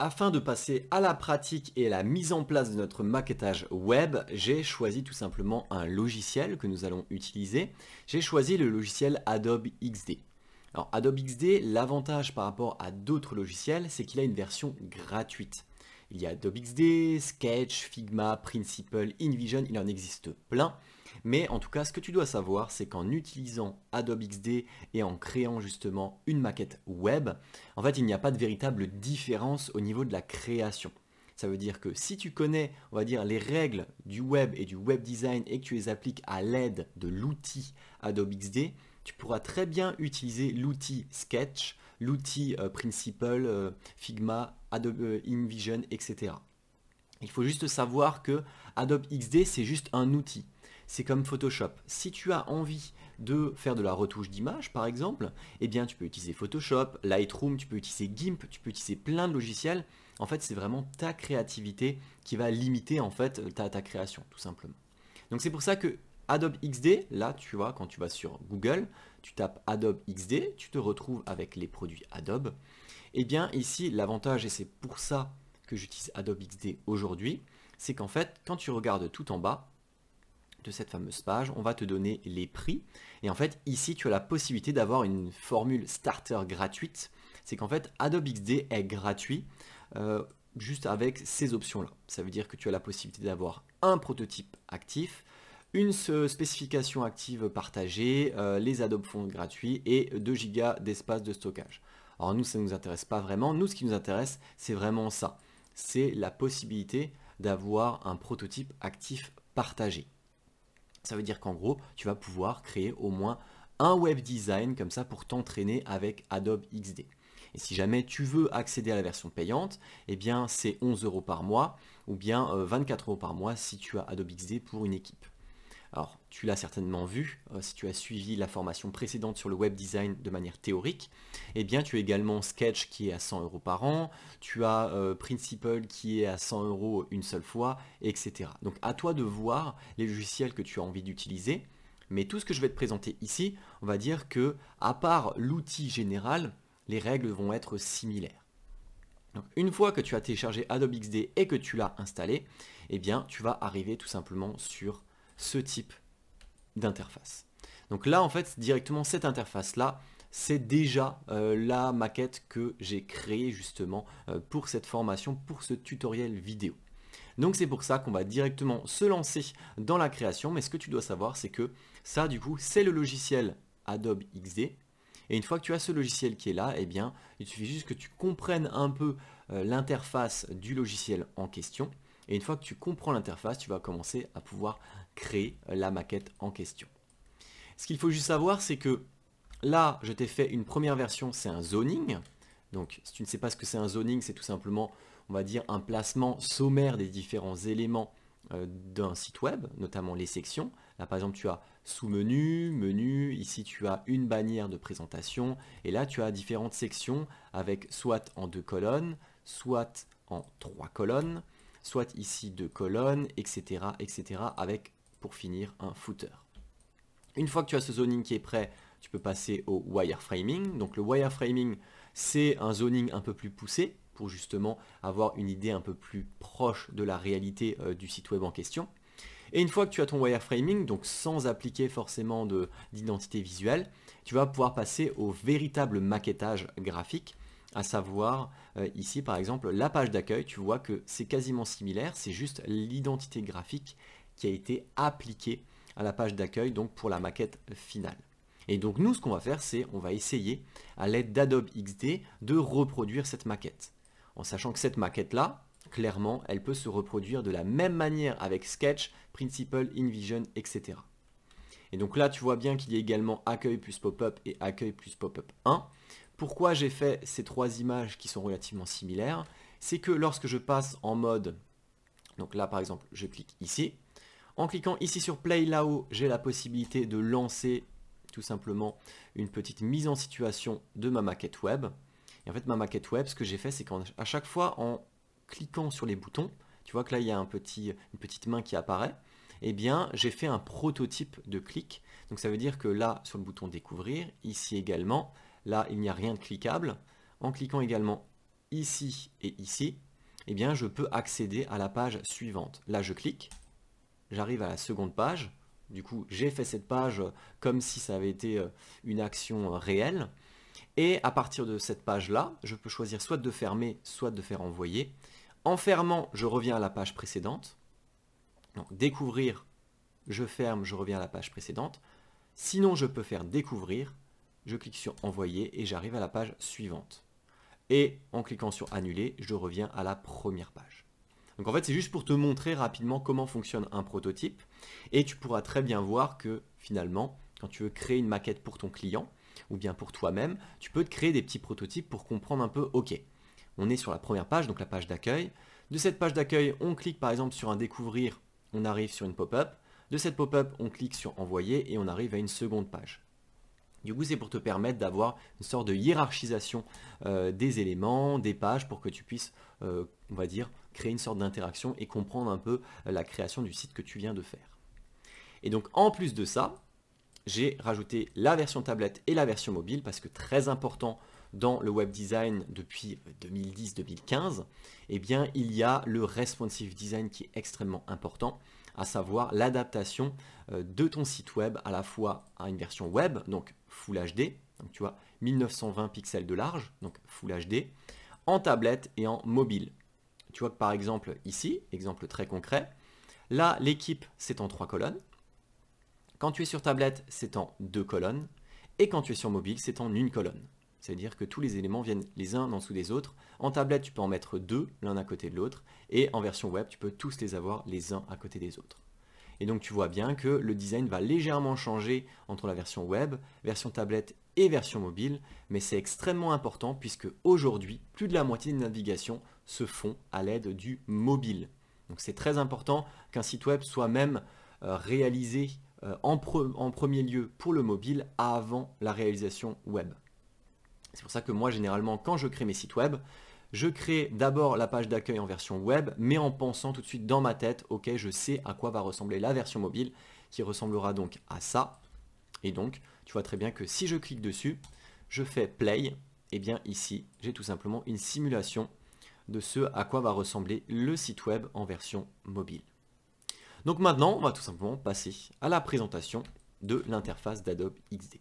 Afin de passer à la pratique et à la mise en place de notre maquettage web, j'ai choisi tout simplement un logiciel que nous allons utiliser. J'ai choisi le logiciel Adobe XD. Alors Adobe XD, l'avantage par rapport à d'autres logiciels, c'est qu'il a une version gratuite. Il y a Adobe XD, Sketch, Figma, Principle, InVision, il en existe plein. Mais en tout cas, ce que tu dois savoir, c'est qu'en utilisant Adobe XD et en créant justement une maquette web, en fait, il n'y a pas de véritable différence au niveau de la création. Ça veut dire que si tu connais, on va dire, les règles du web et du web design et que tu les appliques à l'aide de l'outil Adobe XD, tu pourras très bien utiliser l'outil Sketch, l'outil euh, Principal, euh, Figma, Adobe euh, InVision, etc. Il faut juste savoir que Adobe XD, c'est juste un outil. C'est comme Photoshop. Si tu as envie de faire de la retouche d'image, par exemple, eh bien, tu peux utiliser Photoshop, Lightroom, tu peux utiliser GIMP, tu peux utiliser plein de logiciels. En fait, c'est vraiment ta créativité qui va limiter en fait ta, ta création, tout simplement. Donc c'est pour ça que Adobe XD, là tu vois, quand tu vas sur Google, tu tapes Adobe XD, tu te retrouves avec les produits Adobe. Eh bien ici, l'avantage, et c'est pour ça que j'utilise Adobe XD aujourd'hui, c'est qu'en fait, quand tu regardes tout en bas, de cette fameuse page, on va te donner les prix. Et en fait, ici, tu as la possibilité d'avoir une formule starter gratuite. C'est qu'en fait, Adobe XD est gratuit euh, juste avec ces options-là. Ça veut dire que tu as la possibilité d'avoir un prototype actif, une spécification active partagée, euh, les Adobe Fonts gratuits et 2 gigas d'espace de stockage. Alors nous, ça ne nous intéresse pas vraiment. Nous, ce qui nous intéresse, c'est vraiment ça. C'est la possibilité d'avoir un prototype actif partagé. Ça veut dire qu'en gros, tu vas pouvoir créer au moins un web design comme ça pour t'entraîner avec Adobe XD. Et si jamais tu veux accéder à la version payante, eh bien c'est 11 euros par mois ou bien 24 euh, euros par mois si tu as Adobe XD pour une équipe. Alors, tu l'as certainement vu, euh, si tu as suivi la formation précédente sur le web design de manière théorique, eh bien tu as également Sketch qui est à 100 euros par an, tu as euh, Principle qui est à 100 euros une seule fois, etc. Donc à toi de voir les logiciels que tu as envie d'utiliser, mais tout ce que je vais te présenter ici, on va dire que, à part l'outil général, les règles vont être similaires. Donc, une fois que tu as téléchargé Adobe XD et que tu l'as installé, eh bien, tu vas arriver tout simplement sur ce type d'interface. Donc là, en fait, directement cette interface-là, c'est déjà euh, la maquette que j'ai créée justement euh, pour cette formation, pour ce tutoriel vidéo. Donc c'est pour ça qu'on va directement se lancer dans la création, mais ce que tu dois savoir, c'est que ça, du coup, c'est le logiciel Adobe XD. Et une fois que tu as ce logiciel qui est là, eh bien, il suffit juste que tu comprennes un peu euh, l'interface du logiciel en question. Et une fois que tu comprends l'interface, tu vas commencer à pouvoir créer la maquette en question. Ce qu'il faut juste savoir, c'est que là, je t'ai fait une première version, c'est un zoning. Donc, si tu ne sais pas ce que c'est un zoning, c'est tout simplement, on va dire, un placement sommaire des différents éléments euh, d'un site web, notamment les sections. Là, par exemple, tu as sous-menu, menu, ici tu as une bannière de présentation, et là tu as différentes sections avec soit en deux colonnes, soit en trois colonnes, soit ici de colonnes, etc., etc., avec, pour finir, un footer. Une fois que tu as ce zoning qui est prêt, tu peux passer au wireframing. Donc le wireframing, c'est un zoning un peu plus poussé pour justement avoir une idée un peu plus proche de la réalité euh, du site web en question. Et une fois que tu as ton wireframing, donc sans appliquer forcément d'identité visuelle, tu vas pouvoir passer au véritable maquettage graphique à savoir euh, ici par exemple la page d'accueil, tu vois que c'est quasiment similaire, c'est juste l'identité graphique qui a été appliquée à la page d'accueil donc pour la maquette finale. Et donc nous ce qu'on va faire c'est on va essayer à l'aide d'Adobe XD de reproduire cette maquette. En sachant que cette maquette là, clairement, elle peut se reproduire de la même manière avec Sketch, Principle, InVision, etc. Et donc là, tu vois bien qu'il y a également accueil plus pop-up et accueil plus pop-up 1. Pourquoi j'ai fait ces trois images qui sont relativement similaires C'est que lorsque je passe en mode, donc là par exemple je clique ici, en cliquant ici sur Play là-haut, j'ai la possibilité de lancer tout simplement une petite mise en situation de ma maquette web. Et en fait ma maquette web, ce que j'ai fait c'est qu'à chaque fois en cliquant sur les boutons, tu vois que là il y a une petite main qui apparaît, eh bien j'ai fait un prototype de clic. Donc ça veut dire que là sur le bouton découvrir, ici également, là il n'y a rien de cliquable, en cliquant également ici et ici, eh bien je peux accéder à la page suivante. Là je clique, j'arrive à la seconde page, du coup j'ai fait cette page comme si ça avait été euh, une action euh, réelle, et à partir de cette page là, je peux choisir soit de fermer, soit de faire envoyer. En fermant, je reviens à la page précédente. Donc découvrir, je ferme, je reviens à la page précédente. Sinon, je peux faire découvrir, je clique sur envoyer et j'arrive à la page suivante. Et en cliquant sur annuler, je reviens à la première page. Donc en fait, c'est juste pour te montrer rapidement comment fonctionne un prototype. Et tu pourras très bien voir que finalement, quand tu veux créer une maquette pour ton client ou bien pour toi-même, tu peux te créer des petits prototypes pour comprendre un peu, ok, on est sur la première page, donc la page d'accueil. De cette page d'accueil, on clique par exemple sur un découvrir, on arrive sur une pop-up. De cette pop-up, on clique sur envoyer et on arrive à une seconde page. Du coup, c'est pour te permettre d'avoir une sorte de hiérarchisation euh, des éléments, des pages, pour que tu puisses, euh, on va dire, créer une sorte d'interaction et comprendre un peu euh, la création du site que tu viens de faire. Et donc, en plus de ça, j'ai rajouté la version tablette et la version mobile, parce que très important dans le web design depuis 2010-2015, eh bien, il y a le responsive design qui est extrêmement important à savoir l'adaptation de ton site web à la fois à une version web, donc Full HD, donc tu vois, 1920 pixels de large, donc Full HD, en tablette et en mobile. Tu vois que par exemple ici, exemple très concret, là l'équipe c'est en trois colonnes, quand tu es sur tablette c'est en deux colonnes, et quand tu es sur mobile c'est en une colonne. C'est-à-dire que tous les éléments viennent les uns en dessous des autres. En tablette, tu peux en mettre deux, l'un à côté de l'autre, et en version web, tu peux tous les avoir les uns à côté des autres. Et donc tu vois bien que le design va légèrement changer entre la version web, version tablette et version mobile, mais c'est extrêmement important puisque aujourd'hui, plus de la moitié des navigations se font à l'aide du mobile. Donc c'est très important qu'un site web soit même euh, réalisé euh, en, premier lieu pour le mobile avant la réalisation web. C'est pour ça que moi, généralement, quand je crée mes sites web, je crée d'abord la page d'accueil en version web, mais en pensant tout de suite dans ma tête, ok, je sais à quoi va ressembler la version mobile, qui ressemblera donc à ça. Et donc, tu vois très bien que si je clique dessus, je fais play, et eh bien ici, j'ai tout simplement une simulation de ce à quoi va ressembler le site web en version mobile. Donc maintenant, on va tout simplement passer à la présentation de l'interface d'Adobe XD.